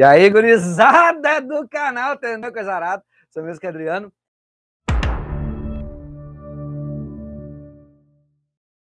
E aí, gurizada do canal Meu Coisarado, sou mesmo que Adriano.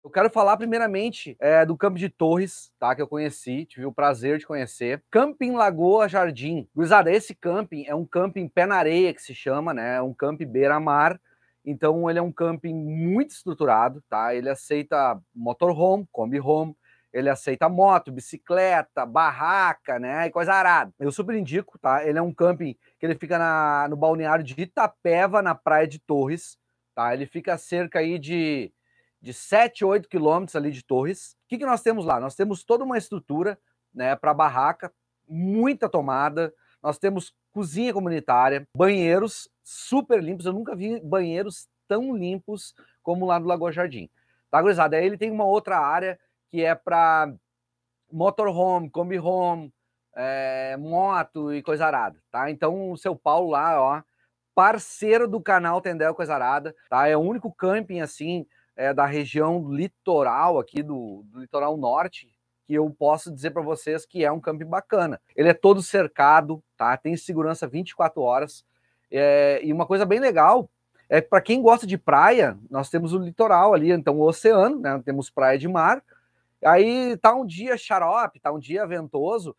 Eu quero falar primeiramente é, do Campo de Torres, tá? Que eu conheci, tive o prazer de conhecer. Camping Lagoa Jardim. Gurizada, esse camping é um camping pé na areia que se chama, né? É um camping beira-mar. Então ele é um camping muito estruturado, tá? Ele aceita motorhome, combi home, ele aceita moto, bicicleta, barraca, né? E coisa arada. Eu super indico, tá? Ele é um camping que ele fica na, no balneário de Itapeva, na Praia de Torres, tá? Ele fica cerca aí de, de 7, 8 quilômetros ali de Torres. O que, que nós temos lá? Nós temos toda uma estrutura, né, para barraca, muita tomada, nós temos cozinha comunitária, banheiros super limpos. Eu nunca vi banheiros tão limpos como lá no Lagoa Jardim. Tá, gurizada? Aí ele tem uma outra área que é para motorhome, combi home, é, eh, moto e coisa arada, tá? Então o seu Paulo lá, ó, parceiro do canal Tendel Coisa Arada, tá? É o único camping assim é, da região litoral aqui do, do litoral norte que eu posso dizer para vocês que é um camping bacana. Ele é todo cercado, tá? Tem segurança 24 horas. É, e uma coisa bem legal é para quem gosta de praia, nós temos o litoral ali, então o oceano, né? Temos praia de mar, Aí tá um dia xarope, tá um dia ventoso.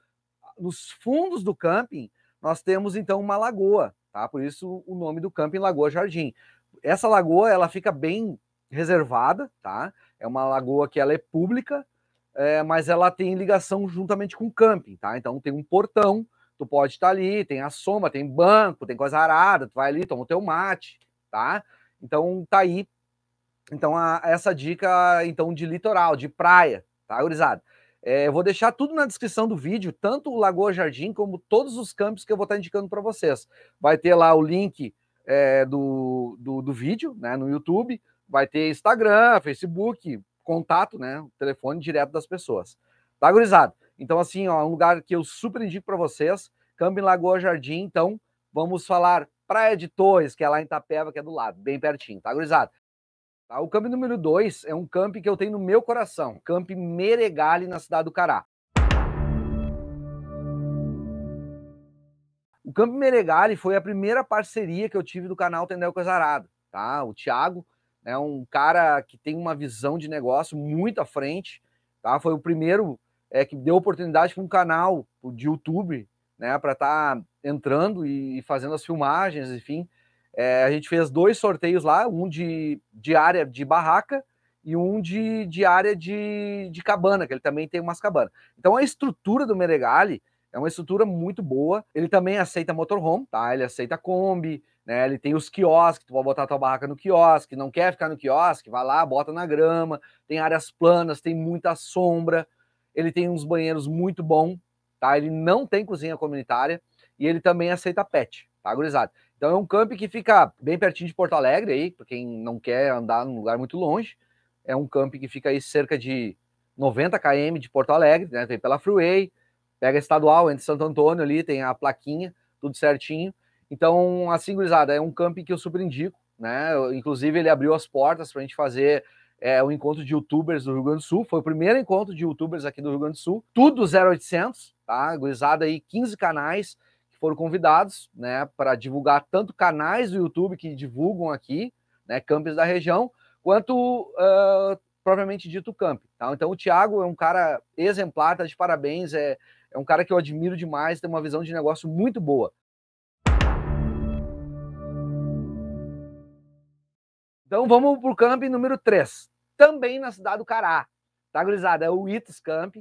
Nos fundos do camping, nós temos então uma lagoa, tá? Por isso o nome do camping Lagoa Jardim. Essa lagoa, ela fica bem reservada, tá? É uma lagoa que ela é pública, é, mas ela tem ligação juntamente com o camping, tá? Então tem um portão, tu pode estar tá ali, tem a soma, tem banco, tem coisa arada, tu vai ali, toma o teu mate, tá? Então tá aí então a, essa dica então de litoral, de praia, tá, gurizada? É, eu vou deixar tudo na descrição do vídeo, tanto o Lagoa Jardim como todos os campos que eu vou estar tá indicando para vocês. Vai ter lá o link é, do, do, do, vídeo né, no YouTube, vai ter Instagram, Facebook, contato, né, telefone direto das pessoas. Tá, gurizada? Então, assim, ó, um lugar que eu super indico para vocês, Campo em Lagoa Jardim. Então, vamos falar Praia de Torres, que é lá em Itapeva, que é do lado, bem pertinho, tá, gurizada? Tá? O camp número 2 é um camp que eu tenho no meu coração, camp Meregali, na cidade do Cará. O camp Meregali foi a primeira parceria que eu tive do canal Tendel Casarado. Tá? O Thiago é um cara que tem uma visão de negócio muito à frente. Tá? Foi o primeiro é, que deu oportunidade para um canal de YouTube né, para estar tá entrando e fazendo as filmagens, enfim. É, a gente fez dois sorteios lá, um de, de área de barraca e um de, de área de, de cabana, que ele também tem umas cabanas. Então a estrutura do Meregali é uma estrutura muito boa. Ele também aceita motorhome, tá? Ele aceita Kombi, né? Ele tem os quiosques, tu pode botar tua barraca no quiosque, não quer ficar no quiosque, vai lá, bota na grama, tem áreas planas, tem muita sombra, ele tem uns banheiros muito bons, tá? Ele não tem cozinha comunitária e ele também aceita pet tá, gurizada? Então é um camp que fica bem pertinho de Porto Alegre aí, para quem não quer andar num lugar muito longe. É um camp que fica aí cerca de 90 km de Porto Alegre, né? Vem pela Freeway, pega estadual, entre Santo Antônio ali, tem a plaquinha, tudo certinho. Então, assim, gurizada, é um camp que eu super indico, né? Eu, inclusive, ele abriu as portas para a gente fazer é, um encontro de youtubers do Rio Grande do Sul. Foi o primeiro encontro de youtubers aqui do Rio Grande do Sul. Tudo 0800, tá? Gurizada aí, 15 canais foram convidados né, para divulgar tanto canais do YouTube que divulgam aqui, né, campes da região, quanto uh, propriamente dito camp. Tá? Então o Thiago é um cara exemplar, tá de parabéns, é, é um cara que eu admiro demais, tem uma visão de negócio muito boa. Então vamos para o camp número 3, também na cidade do Cará. Tá, gurizada? É o Itos Camp,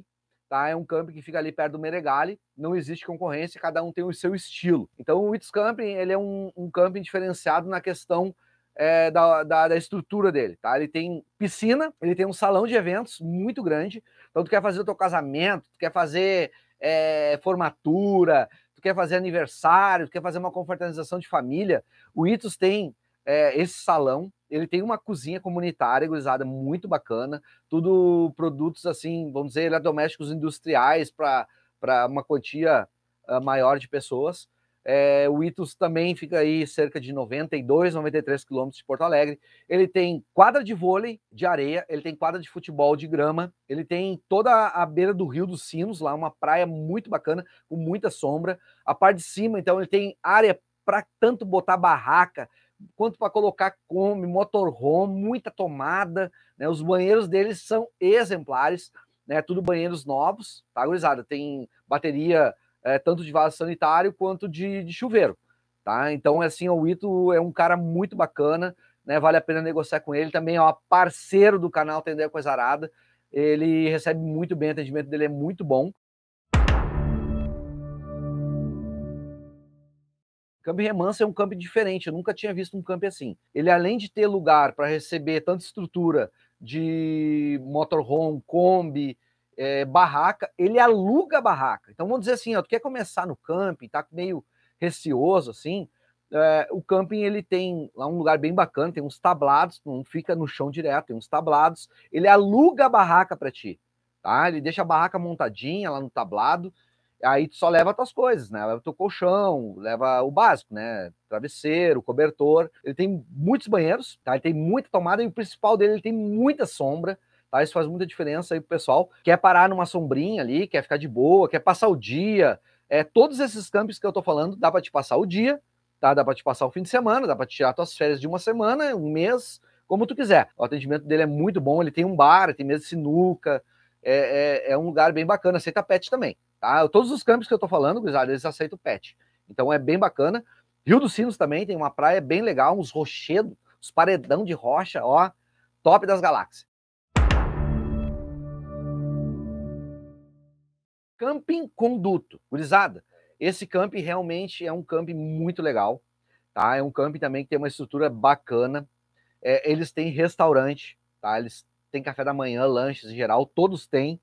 Tá? É um camping que fica ali perto do Meregali, não existe concorrência, cada um tem o seu estilo. Então o Itos Camping ele é um, um camping diferenciado na questão é, da, da, da, estrutura dele, tá? Ele tem piscina, ele tem um salão de eventos muito grande. Então tu quer fazer o teu casamento, tu quer fazer é, formatura, tu quer fazer aniversário, tu quer fazer uma confraternização de família. O Itos tem é, esse salão, ele tem uma cozinha comunitária, gurizada, muito bacana. Tudo produtos, assim, vamos dizer, eletrodomésticos industriais para uma quantia maior de pessoas. É, o Itus também fica aí cerca de 92, 93 quilômetros de Porto Alegre. Ele tem quadra de vôlei de areia, ele tem quadra de futebol de grama, ele tem toda a beira do Rio dos Sinos, lá uma praia muito bacana, com muita sombra. A parte de cima, então, ele tem área para tanto botar barraca, quanto para colocar come, motorhome, muita tomada, né? Os banheiros deles são exemplares, né? Tudo banheiros novos, tá, gurizada? Tem bateria é, tanto de vaso sanitário quanto de, de chuveiro, tá? Então, é assim, o Ito é um cara muito bacana, né? Vale a pena negociar com ele. Também é um parceiro do canal Tender Coisarada. Ele recebe muito bem, o atendimento dele é muito bom. Campo remanso é um campo diferente, eu nunca tinha visto um campo assim. Ele, além de ter lugar para receber tanta estrutura de motorhome, Kombi, é, barraca, ele aluga barraca. Então vamos dizer assim, ó, tu quer começar no camping, tá meio receoso assim, é, o camping ele tem lá um lugar bem bacana, tem uns tablados, não fica no chão direto, tem uns tablados, ele aluga a barraca para ti, tá? Ele deixa a barraca montadinha lá no tablado Aí tu só leva tuas coisas, né? Leva teu colchão, leva o básico, né? Travesseiro, cobertor. Ele tem muitos banheiros, tá? Ele tem muita tomada e o principal dele, ele tem muita sombra. Tá? Isso faz muita diferença aí pro pessoal. Quer parar numa sombrinha ali, quer ficar de boa, quer passar o dia. É, todos esses campos que eu tô falando, dá para te passar o dia, tá? Dá para te passar o fim de semana, dá para tirar tuas férias de uma semana, um mês, como tu quiser. O atendimento dele é muito bom, ele tem um bar, tem mesa de sinuca, é, é, é um lugar bem bacana, aceita pet também. Tá? Todos os campos que eu tô falando, Guizada eles aceitam pet. Então é bem bacana. Rio dos Sinos também tem uma praia bem legal, uns rochedos, uns paredão de rocha, ó, top das galáxias. Camping Conduto, gurizada. Esse camping realmente é um camping muito legal, tá? É um camping também que tem uma estrutura bacana. É, eles têm restaurante, tá? Eles têm café da manhã, lanches em geral, todos têm.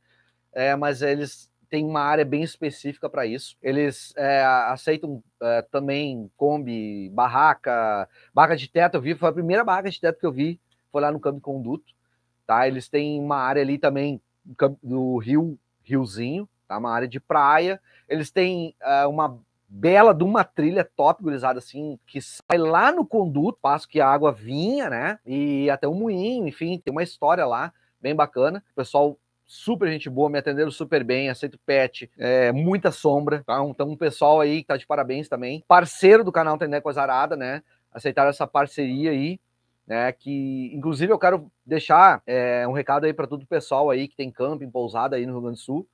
É, mas eles tem uma área bem específica para isso. Eles é, aceitam é, também Kombi, barraca, barraca de teto. Eu vi, foi a primeira barraca de teto que eu vi, foi lá no Campo Conduto. Tá? Eles têm uma área ali também do Rio Riozinho, tá? uma área de praia. Eles têm é, uma bela de uma trilha top, gurizada, assim, que sai lá no conduto, passo que a água vinha, né? E até um moinho, enfim, tem uma história lá bem bacana. O pessoal super gente boa, me atenderam super bem, aceito pet, é, muita sombra, tá? Então, um pessoal aí que tá de parabéns também. Parceiro do canal Tendé com Azarada, né? Aceitaram essa parceria aí. Né, que inclusive eu quero deixar é, um recado aí para todo o pessoal aí que tem camping, pousada aí no Rio Grande do Sul,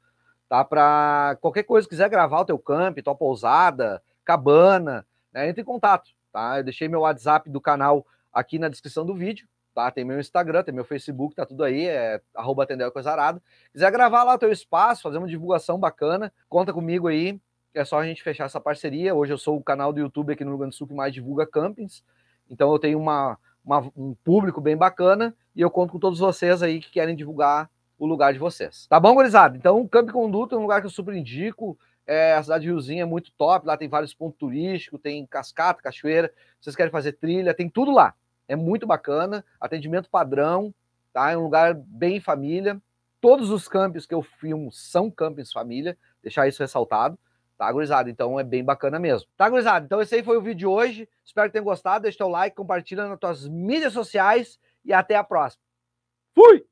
tá? Para qualquer coisa quiser gravar o teu camping, tua pousada, cabana, né, entre em contato, tá? Eu deixei meu WhatsApp do canal aqui na descrição do vídeo, Tá? Tem meu Instagram, tem meu Facebook, tá tudo aí, é arroba Quiser gravar lá o teu espaço, fazer uma divulgação bacana, conta comigo aí. É só a gente fechar essa parceria. Hoje eu sou o canal do YouTube aqui no Rio Grande do Sul que mais divulga campings. Então eu tenho uma, uma, um público bem bacana e eu conto com todos vocês aí que querem divulgar o lugar de vocês. Tá bom, gurizada? Então, o Camp Conduto é um lugar que eu super indico. É, a cidade de Riozinho é muito top, lá tem vários pontos turísticos, tem cascata, cachoeira, vocês querem fazer trilha, tem tudo lá é muito bacana, atendimento padrão, tá? É um lugar bem família. Todos os campos que eu filmo são campings família, deixar isso ressaltado. Tá, gurizada? Então é bem bacana mesmo. Tá, gurizada? Então esse aí foi o vídeo de hoje. Espero que tenham gostado. Deixa o like, compartilha nas tuas mídias sociais e até a próxima. Fui!